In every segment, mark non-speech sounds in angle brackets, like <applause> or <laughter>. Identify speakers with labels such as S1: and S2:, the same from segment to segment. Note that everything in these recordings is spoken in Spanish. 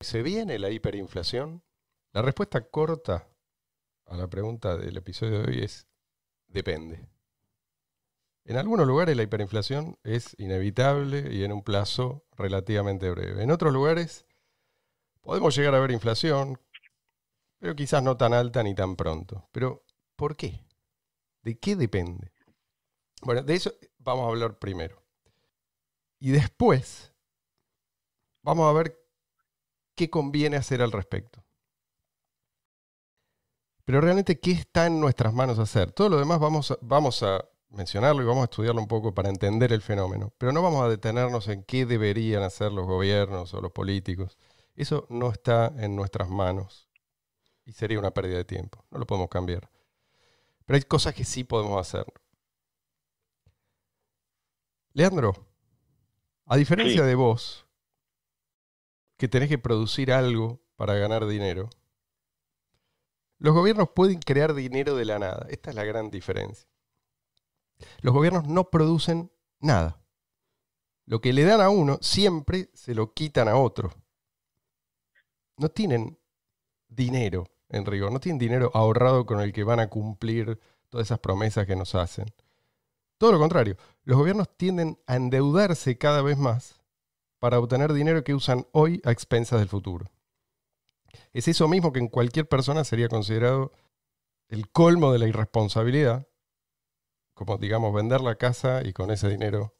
S1: ¿Se viene la hiperinflación? La respuesta corta a la pregunta del episodio de hoy es depende. En algunos lugares la hiperinflación es inevitable y en un plazo relativamente breve. En otros lugares podemos llegar a ver inflación, pero quizás no tan alta ni tan pronto. Pero, ¿por qué? ¿De qué depende? Bueno, de eso vamos a hablar primero. Y después vamos a ver qué conviene hacer al respecto. Pero realmente, ¿qué está en nuestras manos hacer? Todo lo demás vamos a, vamos a mencionarlo y vamos a estudiarlo un poco para entender el fenómeno, pero no vamos a detenernos en qué deberían hacer los gobiernos o los políticos. Eso no está en nuestras manos y sería una pérdida de tiempo, no lo podemos cambiar. Pero hay cosas que sí podemos hacer. Leandro, a diferencia de vos, que tenés que producir algo para ganar dinero. Los gobiernos pueden crear dinero de la nada. Esta es la gran diferencia. Los gobiernos no producen nada. Lo que le dan a uno siempre se lo quitan a otro. No tienen dinero, en rigor, no tienen dinero ahorrado con el que van a cumplir todas esas promesas que nos hacen. Todo lo contrario, los gobiernos tienden a endeudarse cada vez más para obtener dinero que usan hoy a expensas del futuro. Es eso mismo que en cualquier persona sería considerado el colmo de la irresponsabilidad, como digamos vender la casa y con ese dinero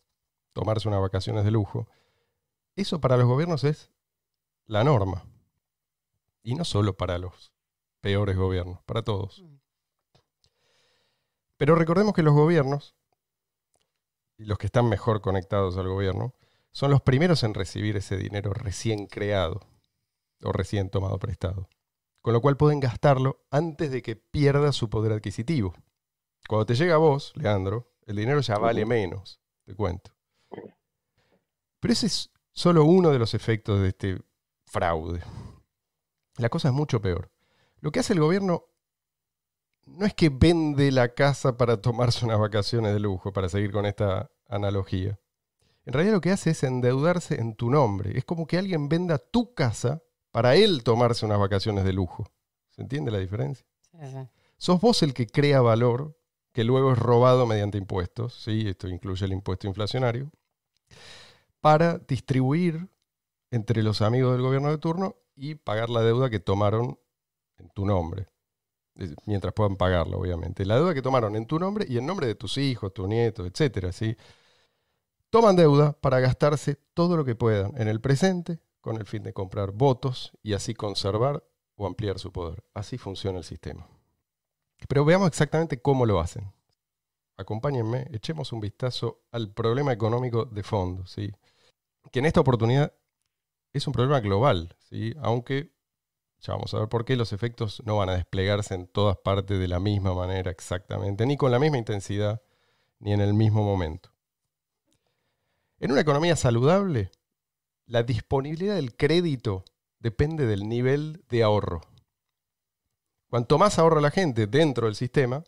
S1: tomarse unas vacaciones de lujo. Eso para los gobiernos es la norma. Y no solo para los peores gobiernos, para todos. Mm. Pero recordemos que los gobiernos, y los que están mejor conectados al gobierno, son los primeros en recibir ese dinero recién creado o recién tomado prestado, con lo cual pueden gastarlo antes de que pierda su poder adquisitivo. Cuando te llega a vos, Leandro, el dinero ya vale menos, te cuento. Pero ese es solo uno de los efectos de este fraude. La cosa es mucho peor. Lo que hace el gobierno no es que vende la casa para tomarse unas vacaciones de lujo, para seguir con esta analogía en realidad lo que hace es endeudarse en tu nombre. Es como que alguien venda tu casa para él tomarse unas vacaciones de lujo. ¿Se entiende la diferencia? Sos vos el que crea valor que luego es robado mediante impuestos, ¿sí? esto incluye el impuesto inflacionario, para distribuir entre los amigos del gobierno de turno y pagar la deuda que tomaron en tu nombre, mientras puedan pagarla, obviamente. La deuda que tomaron en tu nombre y en nombre de tus hijos, tus nietos, etc., toman deuda para gastarse todo lo que puedan en el presente con el fin de comprar votos y así conservar o ampliar su poder. Así funciona el sistema. Pero veamos exactamente cómo lo hacen. Acompáñenme, echemos un vistazo al problema económico de fondo, ¿sí? que en esta oportunidad es un problema global, ¿sí? aunque ya vamos a ver por qué los efectos no van a desplegarse en todas partes de la misma manera exactamente, ni con la misma intensidad, ni en el mismo momento. En una economía saludable, la disponibilidad del crédito depende del nivel de ahorro. Cuanto más ahorra la gente dentro del sistema,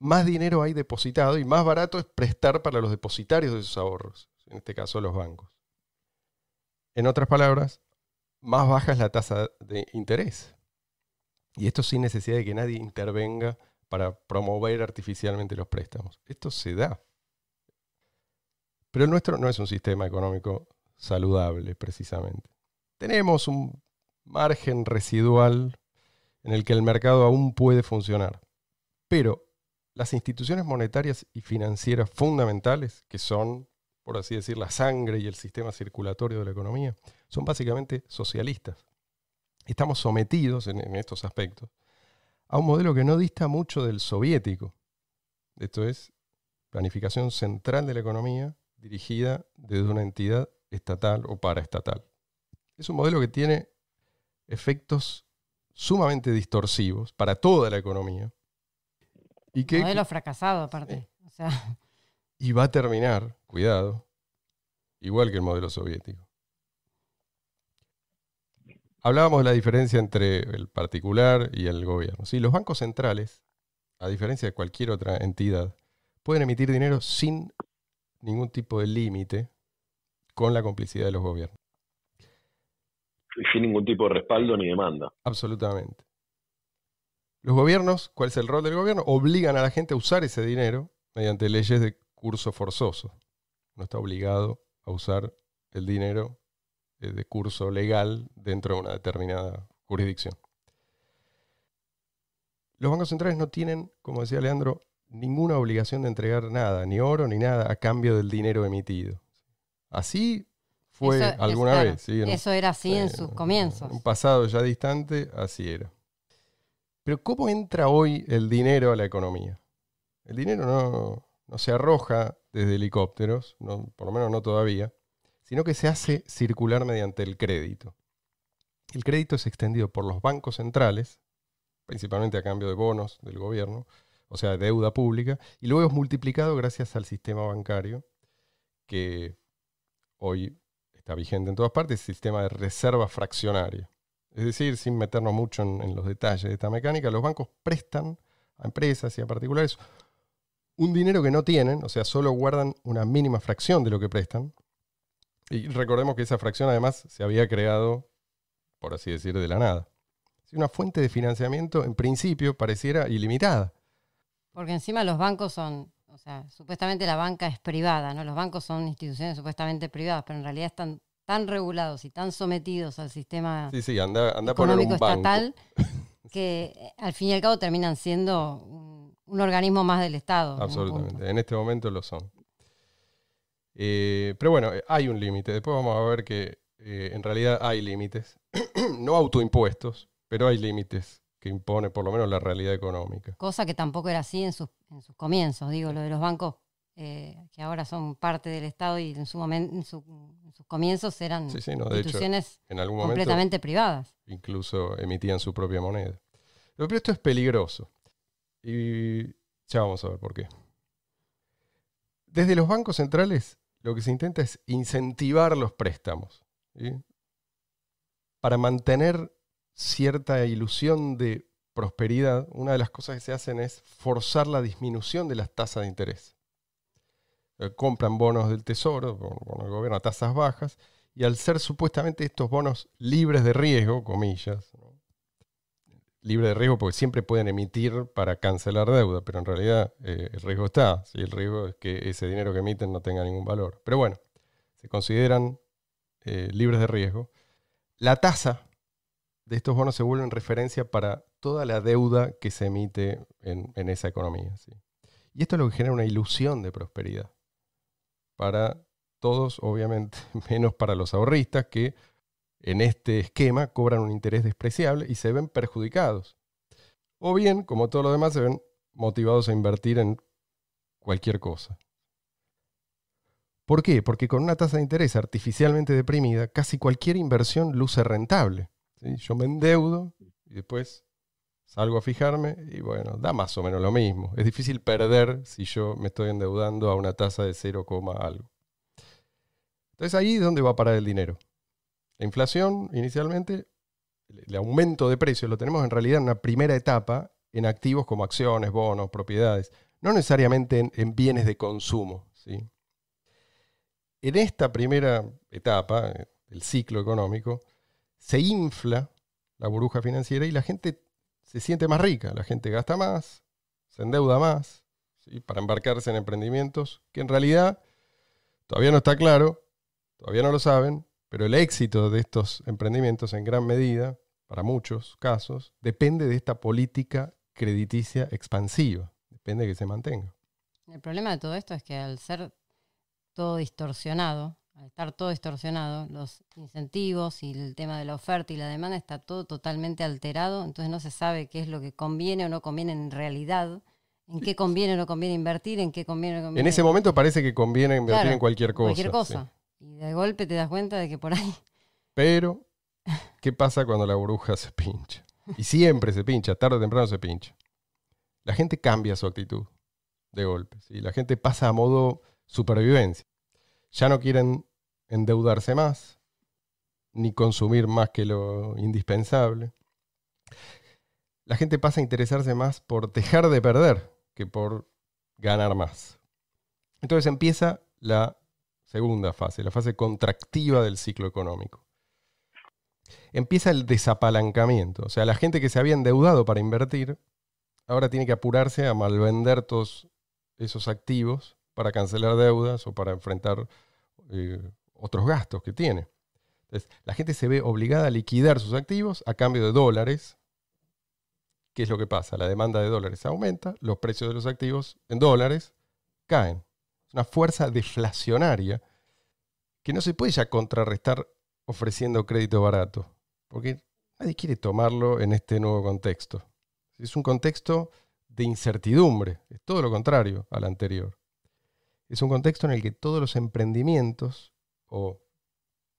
S1: más dinero hay depositado y más barato es prestar para los depositarios de esos ahorros, en este caso los bancos. En otras palabras, más baja es la tasa de interés. Y esto sin necesidad de que nadie intervenga para promover artificialmente los préstamos. Esto se da. Pero el nuestro no es un sistema económico saludable, precisamente. Tenemos un margen residual en el que el mercado aún puede funcionar. Pero las instituciones monetarias y financieras fundamentales, que son, por así decir, la sangre y el sistema circulatorio de la economía, son básicamente socialistas. Estamos sometidos en, en estos aspectos a un modelo que no dista mucho del soviético. Esto es planificación central de la economía, dirigida desde una entidad estatal o paraestatal. Es un modelo que tiene efectos sumamente distorsivos para toda la economía. Y que, modelo
S2: fracasado aparte.
S1: Y va a terminar, cuidado, igual que el modelo soviético. Hablábamos de la diferencia entre el particular y el gobierno. ¿sí? Los bancos centrales, a diferencia de cualquier otra entidad, pueden emitir dinero sin ningún tipo de límite con la complicidad de los gobiernos. Y sin ningún tipo de respaldo ni demanda. Absolutamente. Los gobiernos, ¿cuál es el rol del gobierno? Obligan a la gente a usar ese dinero mediante leyes de curso forzoso. No está obligado a usar el dinero eh, de curso legal dentro de una determinada jurisdicción. Los bancos centrales no tienen, como decía Leandro, ninguna obligación de entregar nada, ni oro ni nada, a cambio del dinero emitido. Así fue alguna vez. eso era así en, sus
S2: comienzos. un
S1: pasado ya distante, así era. Pero ¿cómo entra hoy el dinero a la economía? El dinero no, se arroja desde helicópteros, por lo menos no todavía, sino que se hace circular mediante el crédito. El crédito es extendido por los bancos centrales, principalmente a cambio de bonos del gobierno, o sea, deuda pública, y luego es multiplicado gracias al sistema bancario que hoy está vigente en todas partes, el sistema de reserva fraccionaria. Es decir, sin meternos mucho en, los detalles de esta mecánica, los bancos prestan a empresas y a particulares un dinero que no tienen, o sea, solo guardan una mínima fracción de lo que prestan. Y recordemos que esa fracción además se había creado, por así decir, de la nada. Una fuente de financiamiento en principio pareciera ilimitada.
S2: Porque encima los bancos son, o sea, supuestamente la banca es privada, ¿no? Los bancos son instituciones supuestamente privadas, pero en realidad están tan regulados y tan sometidos al sistema
S1: económico estatal
S2: <laughs> que eh, al fin y al cabo terminan siendo un, organismo más del Estado. Absolutamente,
S1: en, este momento lo son. Eh, pero bueno, eh, hay un límite. Después vamos a ver que en realidad hay límites. <clears throat> no autoimpuestos, pero hay límites que impone por lo menos la realidad económica.
S2: Cosa que tampoco era así en sus, comienzos, digo, lo de los bancos eh, que ahora son parte del Estado y en, sus comienzos eran instituciones completamente privadas.
S1: Incluso emitían su propia moneda. Pero esto es peligroso. Y ya vamos a ver por qué. Desde los bancos centrales lo que se intenta es incentivar los préstamos para mantener cierta ilusión de prosperidad, una de las cosas que se hacen es forzar la disminución de las tasas de interés. Eh, compran bonos del tesoro, bonos del gobierno a tasas bajas, y al ser supuestamente estos bonos libres de riesgo, comillas, libres libre de riesgo porque siempre pueden emitir para cancelar deuda, pero en realidad eh, el riesgo está, el riesgo es que ese dinero que emiten no tenga ningún valor. Pero bueno, se consideran eh, libres de riesgo. La tasa estos bonos se vuelven referencia para toda la deuda que se emite en, esa economía. Y esto es lo que genera una ilusión de prosperidad para todos, obviamente, <laughs> menos para los ahorristas que en este esquema cobran un interés despreciable y se ven perjudicados. O bien, como todos los demás, se ven motivados a invertir en cualquier cosa. ¿Por qué? Porque con una tasa de interés artificialmente deprimida, casi cualquier inversión luce rentable. Yo me endeudo y después salgo a fijarme y bueno, da más o menos lo mismo. Es difícil perder si yo me estoy endeudando a una tasa de 0, algo. Entonces ahí es donde va a parar el dinero. La inflación inicialmente, el aumento de precios lo tenemos en realidad en una primera etapa en activos como acciones, bonos, propiedades, no necesariamente en, bienes de consumo. ¿sí? En esta primera etapa, eh, el ciclo económico, se infla la burbuja financiera y la gente se siente más rica, la gente gasta más, se endeuda más para embarcarse en emprendimientos que en realidad todavía no está claro, todavía no lo saben, pero el éxito de estos emprendimientos en gran medida, para muchos casos, depende de esta política crediticia expansiva, depende de que se mantenga.
S2: El problema de todo esto es que al ser todo distorsionado, al estar todo distorsionado, los incentivos y el tema de la oferta y la demanda está todo totalmente alterado, entonces no se sabe qué es lo que conviene o no conviene en realidad, en qué conviene o no conviene invertir, en qué conviene o no conviene. En ese momento
S1: parece que conviene invertir en cualquier cosa. Cualquier cosa.
S2: Y de golpe te das cuenta de que por ahí.
S1: Pero, ¿qué pasa cuando la bruja se pincha? Y siempre se pincha, tarde o temprano se pincha. La gente cambia su actitud de golpe. y La gente pasa a modo supervivencia ya no quieren endeudarse más, ni consumir más que lo indispensable. La gente pasa a interesarse más por dejar de perder que por ganar más. Entonces empieza la segunda fase, la fase contractiva del ciclo económico. Empieza el desapalancamiento, o sea, la gente que se había endeudado para invertir, ahora tiene que apurarse a malvender todos esos activos para cancelar deudas o para enfrentar eh, otros gastos que tiene. Entonces, la gente se ve obligada a liquidar sus activos a cambio de dólares. ¿Qué es lo que pasa? La demanda de dólares aumenta, los precios de los activos en dólares caen. Es una fuerza deflacionaria que no se puede ya contrarrestar ofreciendo crédito barato, porque nadie quiere tomarlo en este nuevo contexto. Es un contexto de incertidumbre, es todo lo contrario al anterior es un contexto en el que todos los emprendimientos, o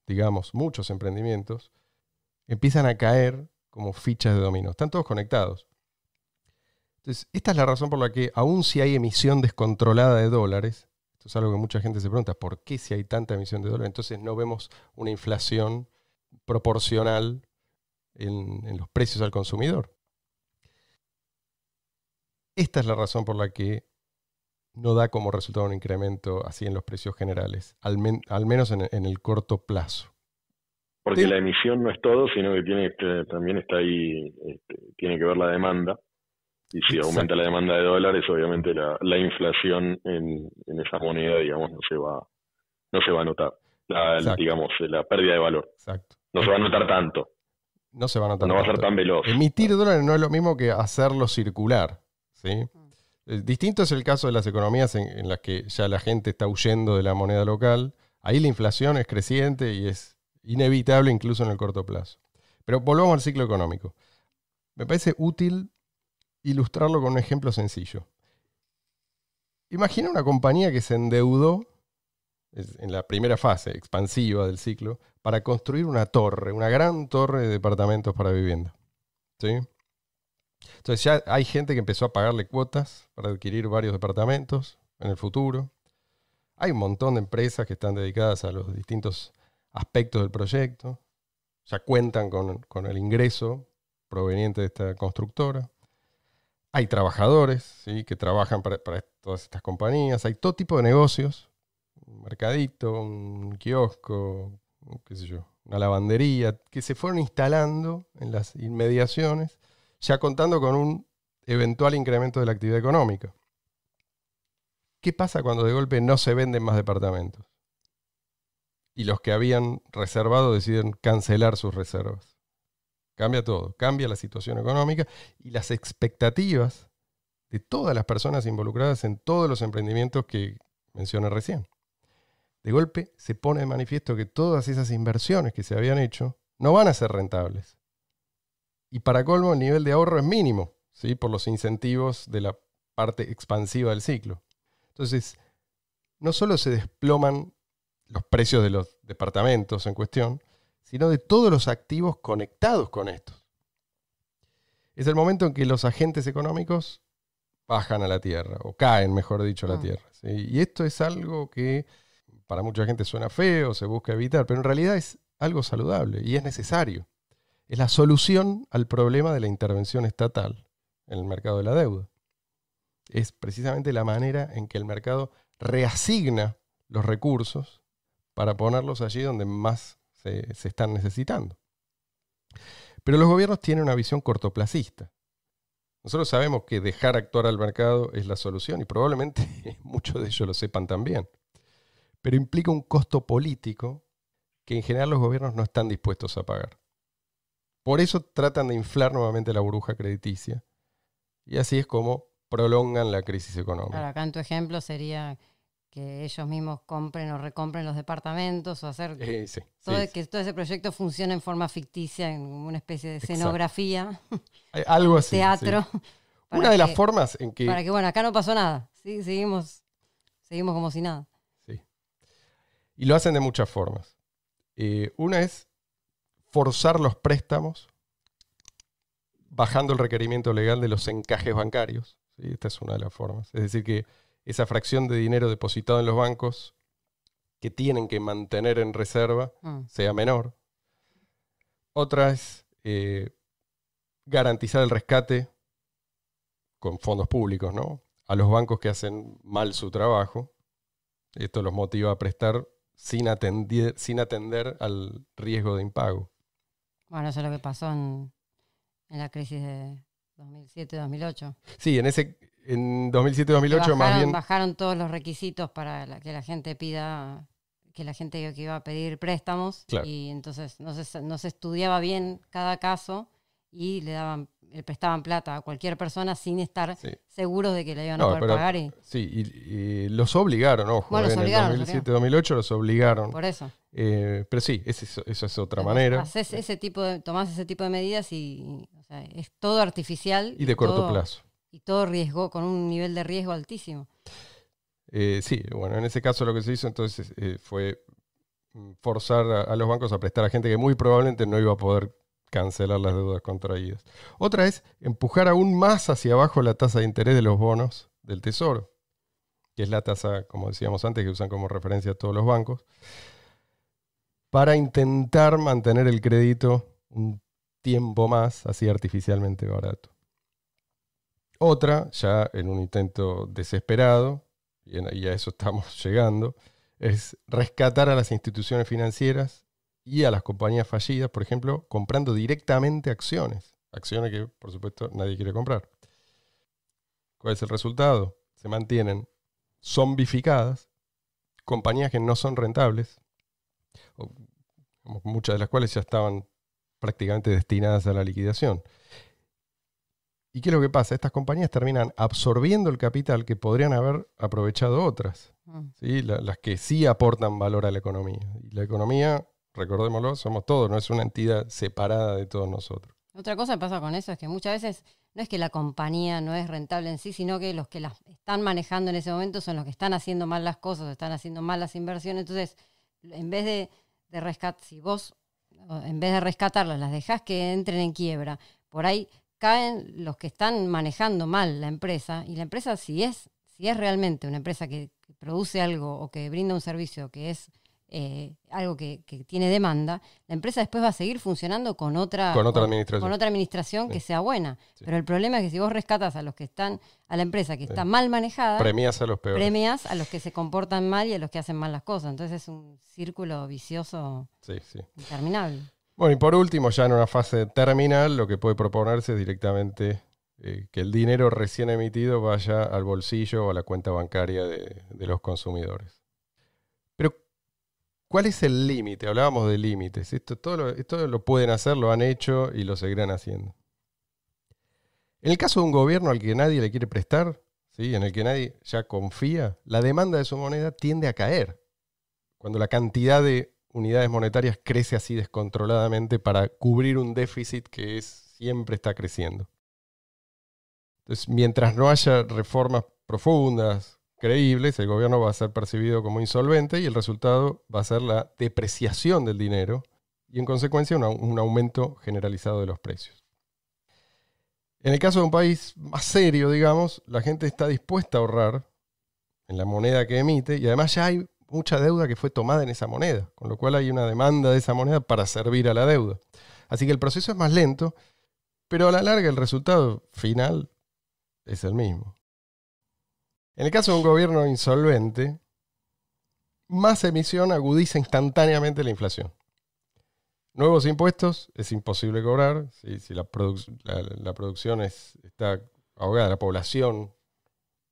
S1: digamos muchos emprendimientos, empiezan a caer como fichas de dominó. Están todos conectados. Entonces, esta es la razón por la que, aun si hay emisión descontrolada de dólares, esto es algo que mucha gente se pregunta, ¿por qué si hay tanta emisión de dólares? Entonces no vemos una inflación proporcional en, en los precios al consumidor. Esta es la razón por la que no da como resultado un incremento así en los precios generales, al, menos en, el corto plazo. Porque la emisión no es todo, sino que tiene también está ahí, este, tiene que ver la demanda. Y si aumenta la demanda de dólares, obviamente la, inflación en, esas esa digamos, no se va, no se va a notar. La, digamos, la pérdida de valor. Exacto. No se va a notar tanto. No se va a notar. No va a ser tan veloz. Emitir dólares no es lo mismo que hacerlo circular. ¿sí? Eh, distinto es el caso de las economías en, las que ya la gente está huyendo de la moneda local. Ahí la inflación es creciente y es inevitable incluso en el corto plazo. Pero volvamos al ciclo económico. Me parece útil ilustrarlo con un ejemplo sencillo. Imagina una compañía que se endeudó en la primera fase expansiva del ciclo para construir una torre, una gran torre de departamentos para vivienda. ¿Sí? Entonces ya hay gente que empezó a pagarle cuotas para adquirir varios departamentos en el futuro. Hay un montón de empresas que están dedicadas a los distintos aspectos del proyecto. Ya cuentan con, el ingreso proveniente de esta constructora. Hay trabajadores que trabajan para, todas estas compañías. Hay todo tipo de negocios. Un mercadito, un kiosco, una lavandería, que se fueron instalando en las inmediaciones ya contando con un eventual incremento de la actividad económica. ¿Qué pasa cuando de golpe no se venden más departamentos? Y los que habían reservado deciden cancelar sus reservas. Cambia todo, cambia la situación económica y las expectativas de todas las personas involucradas en todos los emprendimientos que mencioné recién. De golpe se pone de manifiesto que todas esas inversiones que se habían hecho no van a ser rentables. Y para colmo, el nivel de ahorro es mínimo, ¿sí? por los incentivos de la parte expansiva del ciclo. Entonces, no solo se desploman los precios de los departamentos en cuestión, sino de todos los activos conectados con estos. Es el momento en que los agentes económicos bajan a la tierra, o caen, mejor dicho, a la ah. tierra. Y esto es algo que para mucha gente suena feo, se busca evitar, pero en realidad es algo saludable y es necesario es la solución al problema de la intervención estatal en el mercado de la deuda. Es precisamente la manera en que el mercado reasigna los recursos para ponerlos allí donde más se, están necesitando. Pero los gobiernos tienen una visión cortoplacista. Nosotros sabemos que dejar actuar al mercado es la solución y probablemente <laughs> muchos de ellos lo sepan también. Pero implica un costo político que en general los gobiernos no están dispuestos a pagar. Por eso tratan de inflar nuevamente la burbuja crediticia. Y así es como prolongan la crisis económica.
S2: Claro, acá en tu ejemplo sería que ellos mismos compren o recompren los departamentos o hacer eh, que todo ese proyecto funcione en forma ficticia, en una especie de escenografía, algo así, <laughs> teatro.
S1: Una de las formas en que... Para que,
S2: bueno, acá no pasó nada, ¿sí? seguimos, seguimos como si nada.
S1: Sí. Y lo hacen de muchas formas. Eh, una es forzar los préstamos bajando el requerimiento legal de los encajes bancarios. Esta es una de las formas. Es decir, que esa fracción de dinero depositado en los bancos que tienen que mantener en reserva mm. sea menor. Otra es eh, garantizar el rescate con fondos públicos, ¿no? A los bancos que hacen mal su trabajo. Esto los motiva a prestar sin sin atender al riesgo de impago.
S2: Bueno, eso es lo que pasó en, la crisis de 2007-2008.
S1: Sí, en ese en 2007-2008 más bien...
S2: Bajaron todos los requisitos para que la gente pida, que la gente que iba a pedir préstamos y entonces no se, no se estudiaba bien cada caso y le daban le prestaban plata a cualquier persona sin estar seguros de que la iban a poder pagar.
S1: Sí, y, los obligaron, ojo. en 2007-2008 los obligaron. Por eso. Eh, pero sí, eso es, otra manera.
S2: ese tipo de, tomás ese tipo de medidas y, es todo artificial. Y de corto plazo. Y todo riesgo, con un nivel de riesgo altísimo.
S1: Eh, sí, bueno, en ese caso lo que se hizo entonces eh, fue forzar a, los bancos a prestar a gente que muy probablemente no iba a poder cancelar las deudas contraídas. Otra es empujar aún más hacia abajo la tasa de interés de los bonos del tesoro, que es la tasa, como decíamos antes, que usan como referencia todos los bancos para intentar mantener el crédito un tiempo más, así artificialmente barato. Otra, ya en un intento desesperado, y a eso estamos <laughs> llegando, es rescatar a las instituciones financieras y a las compañías fallidas, por ejemplo, comprando directamente acciones. Acciones que, por supuesto, nadie quiere comprar. ¿Cuál es el resultado? Se mantienen zombificadas compañías que no son rentables, muchas de las cuales ya estaban prácticamente destinadas a la liquidación. ¿Y qué es lo que pasa? Estas compañías terminan absorbiendo el capital que podrían haber aprovechado otras, mm. ¿sí? las que sí aportan valor a la economía. Y la economía, recordémoslo, somos todos, no es una entidad separada de todos nosotros.
S2: Otra cosa que pasa con eso es que muchas veces no es que la compañía no es rentable en sí, sino que los que las están manejando en ese momento son los que están haciendo mal las cosas, están haciendo mal las inversiones. Entonces, en vez de, de si vos en vez de rescatarlas, las dejás que entren en quiebra, por ahí caen los que están manejando mal la empresa y la empresa si es, si es realmente una empresa que produce algo o que brinda un servicio que es eh, algo que, tiene demanda, la empresa después va a seguir funcionando con otra, con otra administración, que sea buena. Pero el problema es que si vos rescatas a los que están, a la empresa que está mal manejada, premias a los peores. Premias a los que se comportan mal y a los que hacen mal las cosas. Entonces es un círculo vicioso interminable.
S1: Bueno, y por último, ya en una fase terminal, lo que puede proponerse es directamente eh, que el dinero recién emitido vaya al bolsillo o a la cuenta bancaria de los consumidores. ¿Cuál es el límite? Hablábamos de límites. Esto todo, lo, esto lo pueden hacer, lo han hecho y lo seguirán haciendo. En el caso de un gobierno al que nadie le quiere prestar, ¿sí? en el que nadie ya confía, la demanda de su moneda tiende a caer. Cuando la cantidad de unidades monetarias crece así descontroladamente para cubrir un déficit que es, siempre está creciendo. Entonces, mientras no haya reformas profundas, el gobierno va a ser percibido como insolvente y el resultado va a ser la depreciación del dinero y en consecuencia un, un aumento generalizado de los precios. En el caso de un país más serio, digamos, la gente está dispuesta a ahorrar en la moneda que emite y además ya hay mucha deuda que fue tomada en esa moneda, con lo cual hay una demanda de esa moneda para servir a la deuda. Así que el proceso es más lento, pero a la larga el resultado final es el mismo. En el caso de un gobierno insolvente, más emisión agudiza instantáneamente la inflación. Nuevos impuestos es imposible cobrar si, la, producción está ahogada, la población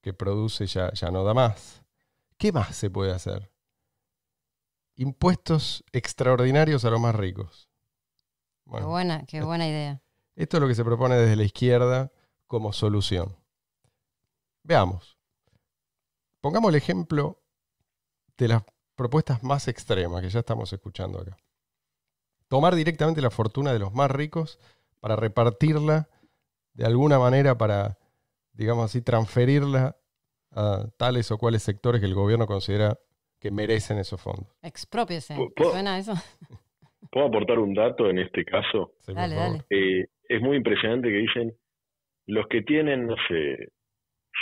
S1: que produce ya, ya no da más. ¿Qué más se puede hacer? Impuestos extraordinarios a los más ricos. qué,
S2: buena, qué buena idea.
S1: Esto es lo que se propone desde la izquierda como solución. Veamos. Pongamos el ejemplo de las propuestas más extremas que ya estamos escuchando acá. Tomar directamente la fortuna de los más ricos para repartirla de alguna manera para, digamos así, transferirla a tales o cuales sectores que el gobierno considera que merecen esos fondos.
S2: Expropiese. eso?
S1: ¿Puedo aportar un dato en este caso? Eh, es muy impresionante que dicen, los que tienen, no sé,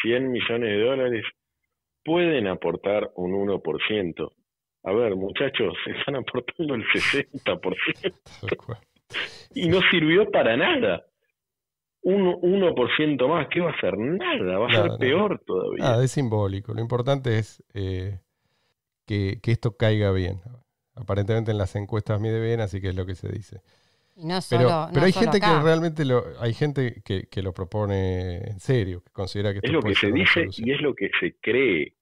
S1: 100 millones de dólares pueden aportar un 1%. A ver, muchachos, <laughs> están aportando el 60%. <laughs> y no sirvió para nada. Un 1% más, ¿qué va a hacer Nada, va a ser peor todavía. Nada, es simbólico. Lo importante es eh, que, que esto caiga bien. Aparentemente en las encuestas mide bien, así que es lo que se dice pero, hay, gente que realmente lo, hay gente que, lo propone en serio, que considera que... Es lo que se dice y es lo que se cree.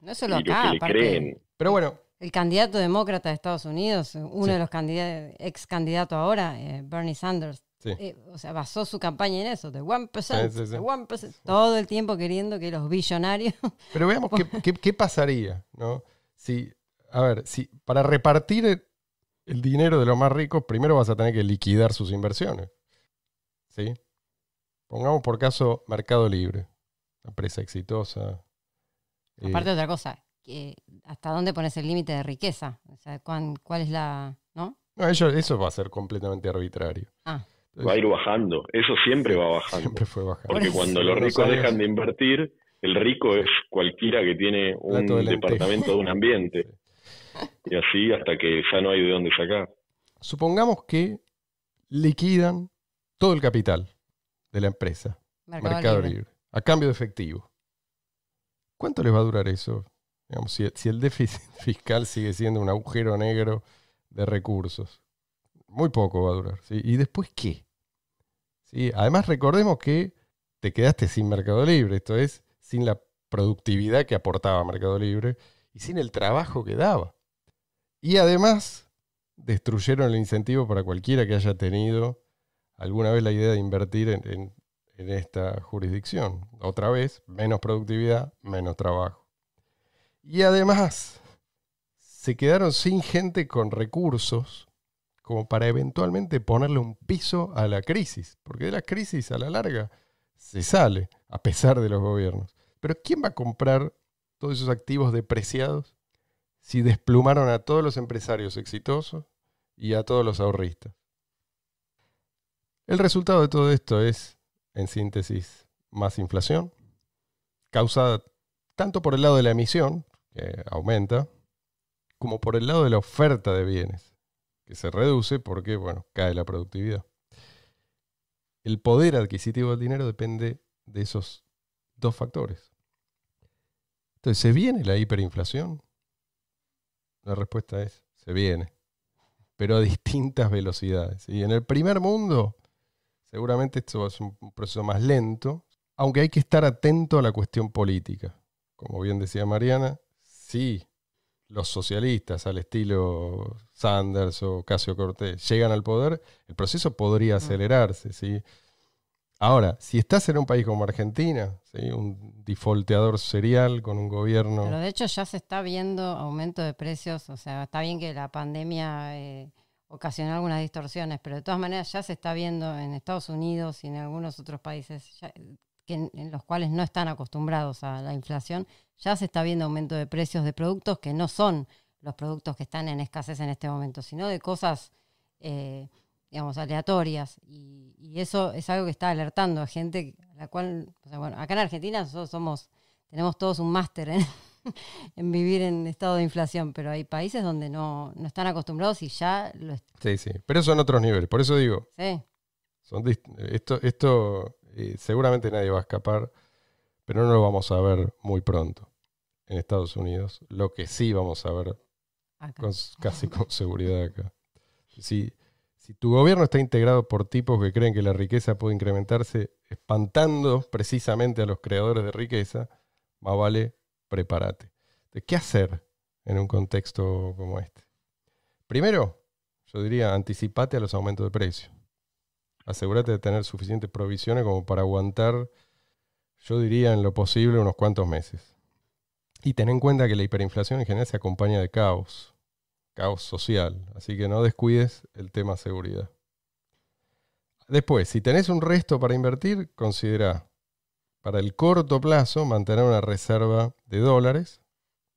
S2: No solo acá, aparte, Pero bueno. El candidato demócrata de Estados Unidos, uno de los candidatos, ex candidato ahora, eh, Bernie Sanders, eh, o sea, basó su campaña en eso, de 1%, todo el tiempo queriendo que los billonarios...
S1: Pero veamos <laughs> qué, qué, pasaría, ¿no? Si, a ver, si para repartir el dinero de los más ricos, primero vas a tener que liquidar sus inversiones. ¿Sí? Pongamos por caso Mercado Libre, empresa exitosa. Eh, Aparte
S2: de otra cosa, ¿hasta dónde pones el límite de riqueza? O sea, ¿cuál es la... ¿No?
S1: eso, eso va a ser completamente arbitrario. Ah. va a ir bajando, eso siempre va bajando. Siempre fue bajando. Porque cuando los ricos dejan de invertir, el rico es cualquiera que tiene un departamento de un ambiente. <laughs> y así hasta que ya no hay de dónde sacar. Supongamos que liquidan todo el capital de la empresa, Mercado, Libre. a cambio de efectivo. ¿Cuánto les va a durar eso? Digamos, si, el déficit <laughs> fiscal sigue siendo un agujero negro de recursos. Muy poco va a durar. ¿Y después qué? Además, recordemos que te quedaste sin Mercado Libre, esto es, sin la productividad que aportaba Mercado Libre y sin el trabajo que daba. Y además destruyeron el incentivo para cualquiera que haya tenido alguna vez la idea de invertir en, esta jurisdicción. Otra vez, menos productividad, menos trabajo. Y además, se quedaron sin gente con recursos como para eventualmente ponerle un piso a la crisis, porque de la crisis a la larga se sale, a pesar de los gobiernos. Pero ¿quién va a comprar todos esos activos depreciados si desplumaron a todos los empresarios exitosos y a todos los ahorristas. El resultado de todo esto es, en síntesis, más inflación, causada tanto por el lado de la emisión, que aumenta, como por el lado de la oferta de bienes, que se reduce porque, bueno, cae la productividad. El poder adquisitivo del dinero depende de esos dos factores. Entonces, ¿se viene la hiperinflación? La respuesta es, se viene, pero a distintas velocidades. Y en el primer mundo, seguramente esto es un proceso más lento, aunque hay que estar atento a la cuestión política. Como bien decía Mariana, si los socialistas al estilo Sanders o Casio Cortés llegan al poder, el proceso podría acelerarse, ¿sí? Ahora, si estás en un país como Argentina, ¿sí? un difolteador serial con un gobierno. Pero
S2: de hecho ya se está viendo aumento de precios, o sea, está bien que la pandemia eh, ocasionó algunas distorsiones, pero de todas maneras ya se está viendo en Estados Unidos y en algunos otros países en, los cuales no están acostumbrados a la inflación, ya se está viendo aumento de precios de productos que no son los productos que están en escasez en este momento, sino de cosas... Eh, digamos, aleatorias. Y, eso es algo que está alertando a gente a la cual, bueno, acá en Argentina nosotros somos, tenemos todos un máster <laughs> en, vivir en estado de inflación, pero hay países donde no, no están acostumbrados y ya lo
S1: Sí, sí, pero eso en otros niveles, por eso digo. Sí. esto esto eh, seguramente nadie va a escapar, pero no lo vamos a ver muy pronto en Estados Unidos. Lo que sí vamos a ver con, casi con seguridad acá. Sí, si tu gobierno está integrado por tipos que creen que la riqueza puede incrementarse espantando precisamente a los creadores de riqueza, más vale prepárate. ¿Qué hacer en un contexto como este? Primero, yo diría, anticipate a los aumentos de precio. Asegúrate de tener suficientes provisiones como para aguantar, yo diría, en lo posible unos cuantos meses. Y ten en cuenta que la hiperinflación en general se acompaña de caos caos social. Así que no descuides el tema seguridad. Después, si tenés un resto para invertir, considera para el corto plazo mantener una reserva de dólares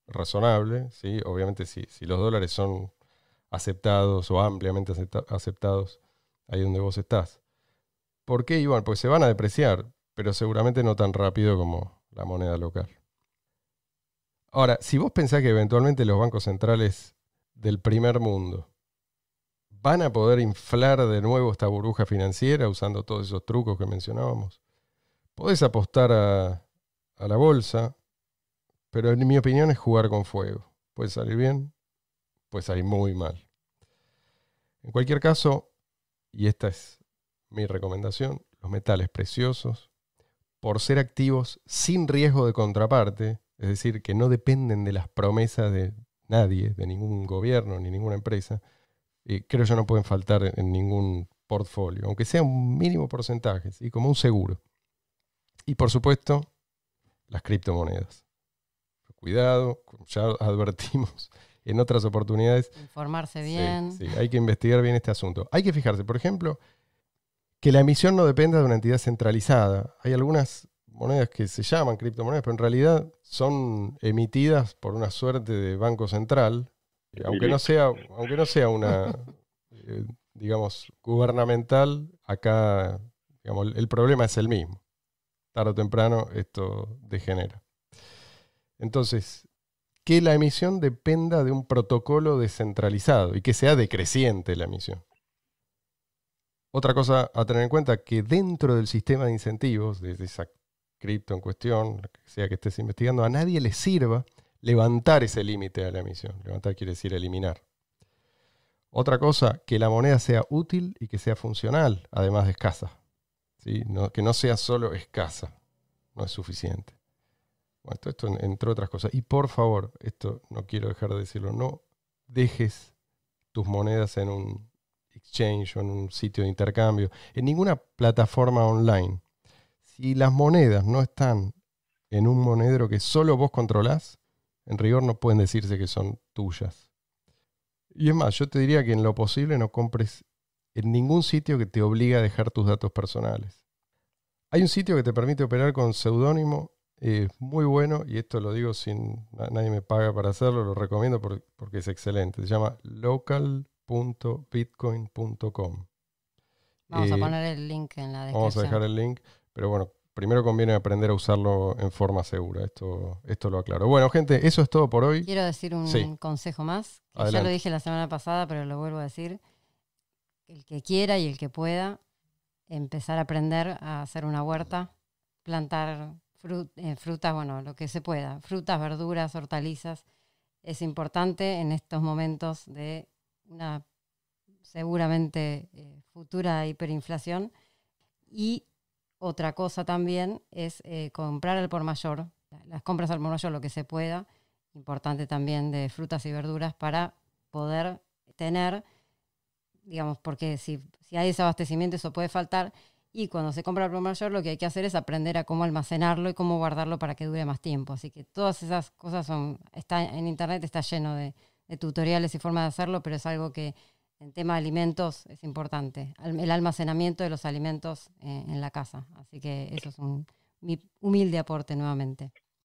S1: razonable, ¿sí? obviamente si, si los dólares son aceptados o ampliamente aceptados ahí donde vos estás. ¿Por qué, Iván? Pues se van a depreciar, pero seguramente no tan rápido como la moneda local. Ahora, si vos pensás que eventualmente los bancos centrales del primer mundo van a poder inflar de nuevo esta burbuja financiera usando todos esos trucos que mencionábamos. Podés apostar a, la bolsa, pero en mi opinión es jugar con fuego. Puede salir bien, puede salir muy mal. En cualquier caso, y esta es mi recomendación, los metales preciosos, por ser activos sin riesgo de contraparte, es decir, que no dependen de las promesas de nadie, de ningún gobierno ni ninguna empresa, eh, creo ya no pueden faltar en, ningún portfolio, aunque sea un mínimo porcentaje, y como un seguro. Y por supuesto, las criptomonedas. Cuidado, ya advertimos <laughs> en otras oportunidades. Informarse bien. sí, hay que investigar bien este asunto. Hay que fijarse, por ejemplo, que la emisión no dependa de una entidad centralizada. Hay algunas monedas que se llaman criptomonedas, pero en realidad son emitidas por una suerte de banco central, eh, aunque, no sea, aunque no sea una, <laughs> eh, digamos, gubernamental, acá el problema es el mismo. Tarde o temprano esto degenera. Entonces, que la emisión dependa de un protocolo descentralizado y que sea decreciente la emisión. Otra cosa a tener en cuenta que dentro del sistema de incentivos, desde esa cripto en cuestión, sea que estés investigando, a nadie le sirva levantar ese límite a la emisión. Levantar quiere decir eliminar. Otra cosa, que la moneda sea útil y que sea funcional, además de escasa. ¿Sí? que no sea solo escasa, no es suficiente. Bueno, esto entre otras cosas. Y por favor, esto no quiero dejar de decirlo, no dejes tus monedas en un exchange o en un sitio de intercambio, en ninguna plataforma online si las monedas no están en un monedero que solo vos controlás, en rigor no pueden decirse que son tuyas. Y es más, yo te diría que en lo posible no compres en ningún sitio que te obligue a dejar tus datos personales. Hay un sitio que te permite operar con seudónimo, es muy bueno, y esto lo digo sin, nadie me paga para hacerlo, lo recomiendo porque, es excelente. Se llama local.bitcoin.com. Vamos a eh,
S2: poner el link en la descripción. Vamos a dejar el
S1: link. Pero bueno, primero conviene aprender a usarlo en forma segura. Esto, esto lo aclaro. Bueno, gente, eso es todo por hoy. Quiero decir un
S2: consejo más. ya lo dije la semana pasada, pero lo vuelvo a decir. El que quiera y el que pueda, empezar a aprender a hacer una huerta, plantar eh, frutas, bueno, lo que se pueda. Frutas, verduras, hortalizas. Es importante en estos momentos de una seguramente eh, futura hiperinflación. Y otra cosa también es eh, comprar al por mayor, las compras al por mayor lo que se pueda, importante también de frutas y verduras para poder tener, digamos, porque si, si hay desabastecimiento eso puede faltar y cuando se compra al por mayor lo que hay que hacer es aprender a cómo almacenarlo y cómo guardarlo para que dure más tiempo. Así que todas esas cosas son, está en internet, está lleno de tutoriales y formas de hacerlo, pero es algo que en tema de alimentos es importante, el almacenamiento de los alimentos eh, en la casa. Así que eso es un mi humilde aporte nuevamente.